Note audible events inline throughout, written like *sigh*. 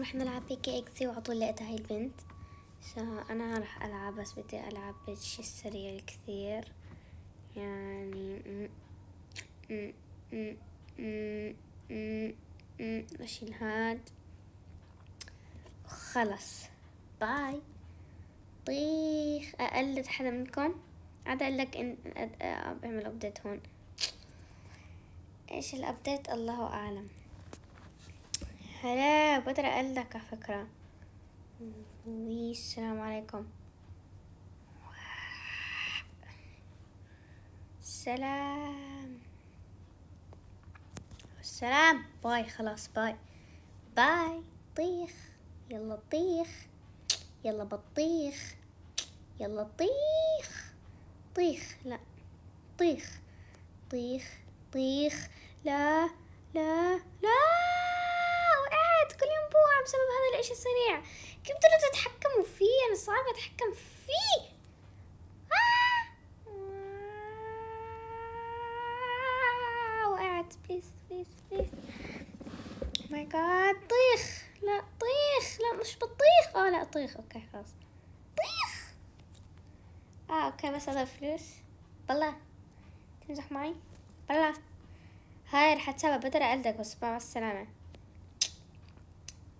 رح نلعب بيكي اكسي وعطوا لقيتها هاي البنت انا رح العب بس بدي العب بشي سريع كثير يعني اشيل هاد خلص باي طيخ اقلد حدا منكم عاد اقول لك ان اعمل ابديت هون ايش الابديت الله اعلم هلا بدر قال لك على فكرة السلام عليكم سلام سلام باي خلاص باي باي طيخ يلا طيخ يلا بطيخ يلا طيخ طيخ لا طيخ طيخ طيخ لا لا لا بسبب هذا الاشي السريع كيف تقدروا تتحكموا فيه انا صعب اتحكم فيه آه. آه. وقعت بليز بليز بليز ماي جاد طيخ لا طيخ لا مش بطيخ اه لا طيخ اوكي خلاص طيخ اه اوكي بس هذا فلوس بلا تمزح معي بلا هاي رح اتسابق بدري اقلدك بس مع السلامه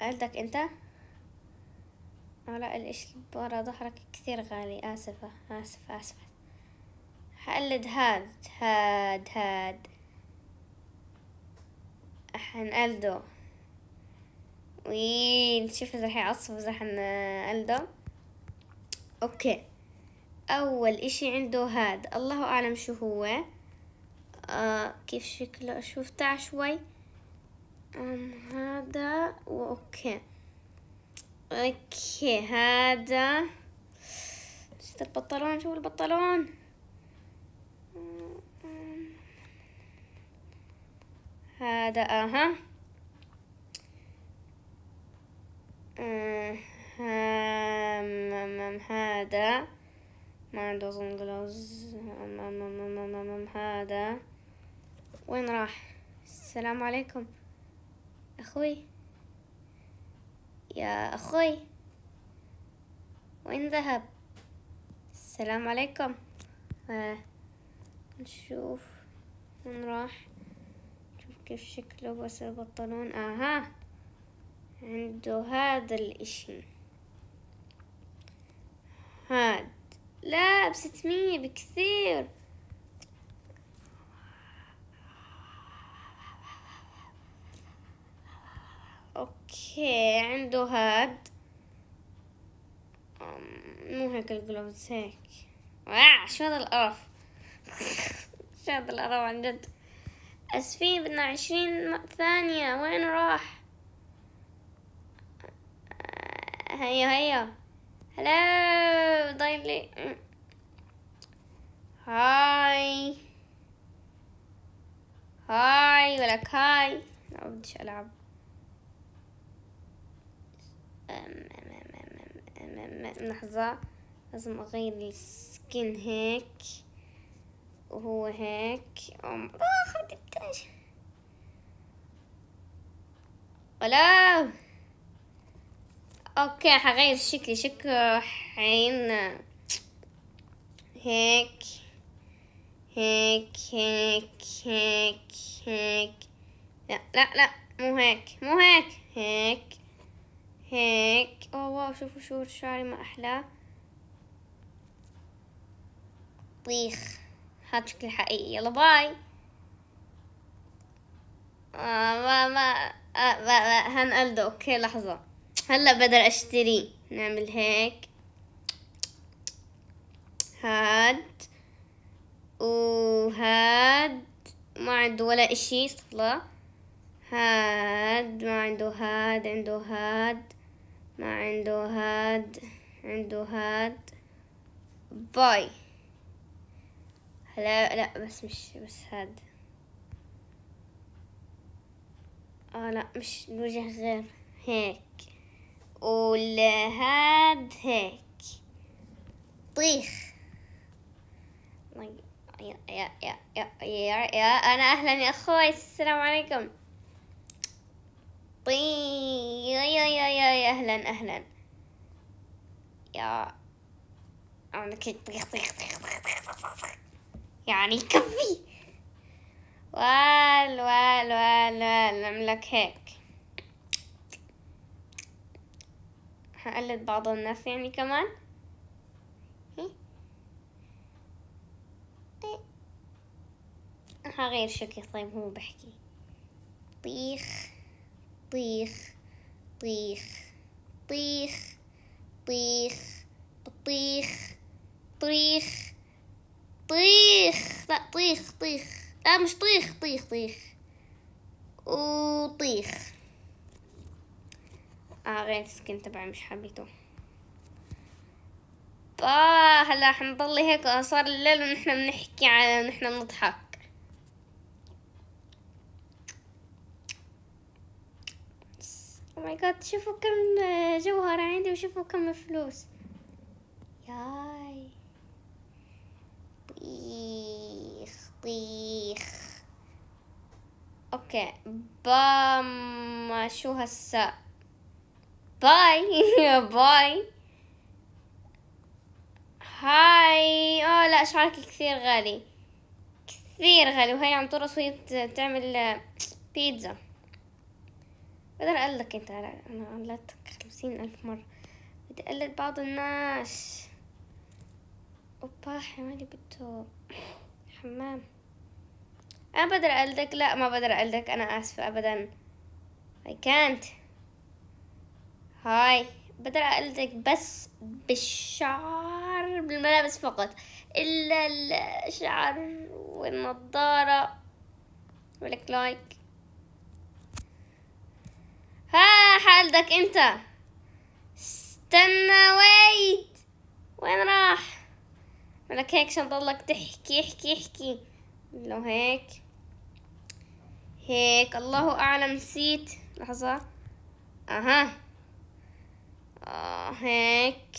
قصدك انت لا الاشي برا ظهرك كثير غالي اسفة اسفة اسفة حقلد هاد هاد هاد حنقلده وين شوف اذا رح يعصب اذا حنقلده اوكي اول اشي عنده هاد الله اعلم شو هو آه كيف شكله شوف تاع شوي أم هاد هذا اوكي اوكي هذا نسيت البطلون شو البطلون هذا اها أمم، هذا ما عنده اظن جلوز هذا وين راح السلام عليكم أخوي يا أخوي وين ذهب السلام عليكم آه. نشوف وين راح نشوف كيف شكله بس البنطلون اها عنده هذا الاشي هاد لا بستمية بكثير اوكي عنده هاد مو هيك الجلوفز هيك واه شو هذا القرف *laughs* شو هذا القرف عن جد اسفين بدنا عشرين ثانية وين راح آه، هيا هيا هلو ضايلي هاي هاي ولك هاي ما بديش العب لحظة لازم اغير السكين هيك وهو هيك أم... اخ آه، بدي اوكي حغير شكلي شكله حين هيك هيك هيك هيك هيك لا لا لا مو هيك مو هيك هيك هيك أوه واو شوفوا شو شعري ما أحلاه طيخ هاد شكل حقيقي يلا باي آه ما ما آه ما هنقلده اوكي لحظة هلا بقدر اشتري نعمل هيك هاد وهاد ما عنده ولا اشي استغفر هاد ما عنده هاد عنده هاد ما عنده هاد عنده هاد باي لا لا بس مش بس هاد اه لا مش الوجه غير هيك والهاد هيك طيخ يا يا يا يا يا انا اهلا يا اخوي السلام عليكم طي يا يا يا يا أهلا أهلا يا أنا كنت يعني يكفي وال وال وال وال نملك هيك هقلد بعض الناس يعني كمان إيه؟ إيه؟ هغير شكلي طيب هو بحكي طيخ طيخ طيخ طيخ طيخ بطيخ طيخ طيخ لا طيخ طيخ لا مش طيخ طيخ طيخ وطيخ اه غير السكن تبعي مش حبيته آه هلا حنضل هيك صار الليل ونحن بنحكي عن نحن بنضحك او ماي جاد شوفوا كم جوهرة عندي وشوفوا كم فلوس ياي بيخ بيخ اوكي بام شو هسا باي *laughs* باي هاي اه لا شعرك كثير غالي كثير غالي وهي عم ترقص وهي تعمل آه، بيتزا بقدر اقول لك انت انا قلدتك خمسين الف مرة بدي اقلد بعض الناس اوبا حمالي بده حمام انا بقدر اقلدك لا ما بقدر اقلدك انا اسفة ابدا I can't هاي بقدر اقلدك بس بالشعر بالملابس فقط الا الشعر والنظارة ولك لايك ها حالك انت استنى ويت وين راح ملك هيك عشان ضلك تحكي احكي احكي لو هيك هيك الله اعلم نسيت لحظة اها آه هيك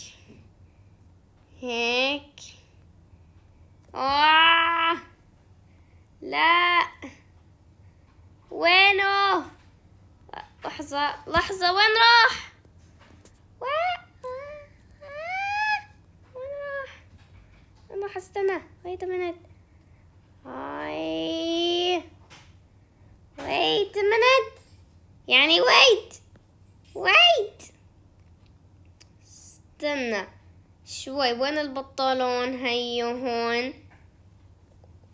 هيك آه لا وينه لحظة لحظة وين راح وين راح انا استنى wait a minute هاي wait a minute يعني wait wait استنى شوي وين البطلون هيو هون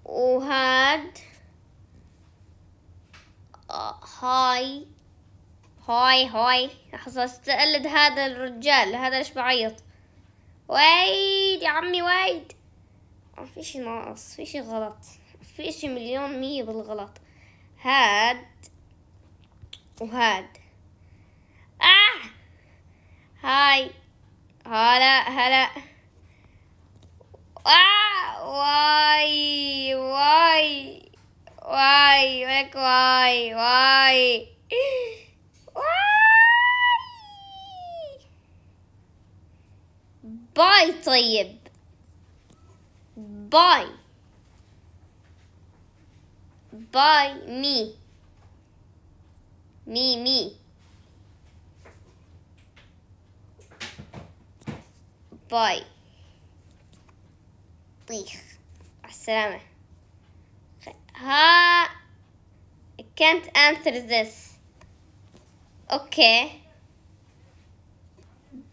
وهاد آه، هاي هاي هاي لحظة استقلد هذا الرجال هذا ليش بعيط وايد يا عمي وايد في شي ناقص في شي غلط في شي مليون مية بالغلط هاد وهاد آه هاي هلا هلا آه واي واي واي ولك واي واي باي طيب باي باي مي مي مي باي طيخ السلامة ها can't answer this okay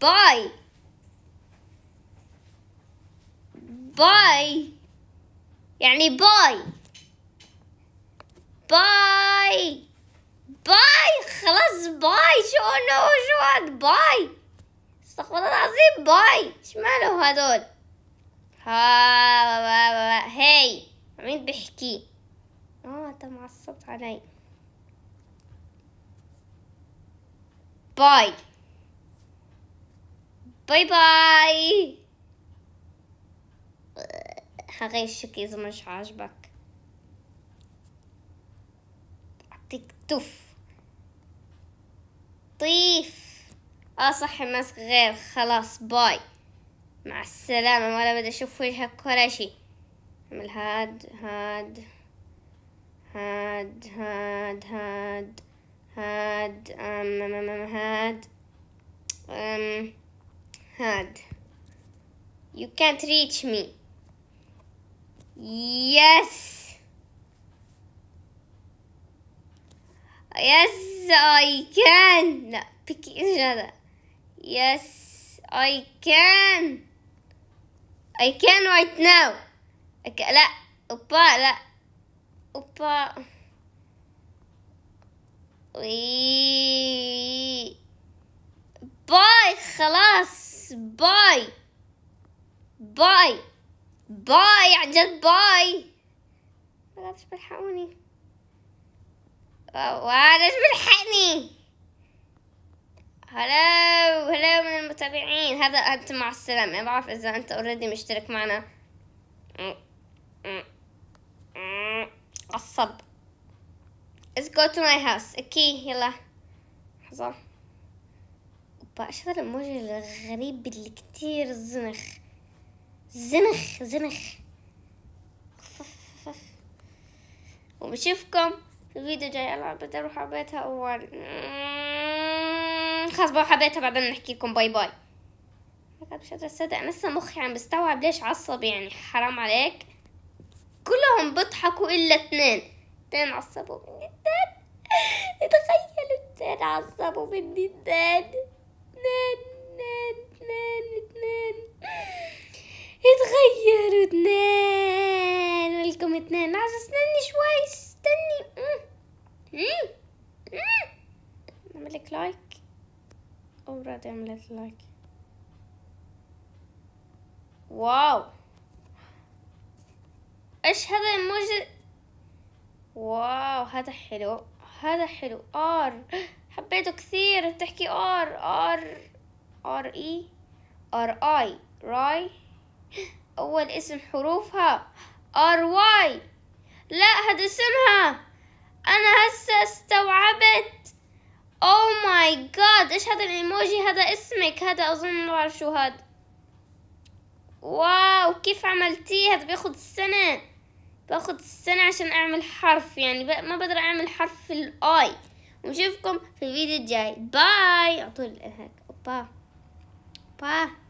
bye باي يعني باي باي باي خلاص باي شو نو شو هاد باي استغفر الله العظيم باي ايش هادول ها هاي مين بحكي اه انت معصبت علي باي باي باي حغيشك اذا مش عاجبك اعطيك توف طيف اه صح ماسك غير خلاص باي مع السلامة ولا بدي اشوف وجهك ولا شي اعمل هاد هاد هاد هاد هاد هاد أم أم أم أم هاد أم هاد you can't reach me Yes. Yes, I can. Pick each other. Yes, I can. I can right now. Okay, لا أوبا لا أوبا وي باي خلاص باي باي باي عن جد باي لا مش بلحقوني وانا مش بلحقني هلو هلو من المتابعين هذا انت مع السلامة ما بعرف اذا انت اوريدي مشترك معنا عصب Let's go to my house اوكي يلا لحظة وبقى هذا الموجة الغريب اللي كتير زنخ زنخ زنخ وبشوفكم في فيديو جاي انا بدي اروح بيتها اول خلاص بروح بيتها بعدين نحكي لكم باي باي مش قادرة اصدق انا لسه مخي عم بستوعب ليش عصب يعني حرام عليك كلهم بيضحكوا الا اتنين اتنين عصبوا مني اتنين تخيلوا اتنين عصبوا مني اتنين اتنين اتنين تغيروا اثنان ولكم اثنان عايز استني شوي استني نعملك لايك او رادي عملت لايك واو ايش هذا الموجة واو هذا حلو هذا حلو ار حبيته كثير تحكي ار ار ار اي ار اي راي أول اسم حروفها ار واي لا هذا اسمها أنا هسه استوعبت أو ماي جاد إيش هذا الإيموجي هذا اسمك هذا أظن ما بعرف شو هذا واو كيف عملتيه هذا بياخد سنة باخد سنة عشان أعمل حرف يعني ما بقدر أعمل حرف الآي ونشوفكم في الفيديو الجاي باي أعطوني الهاك با با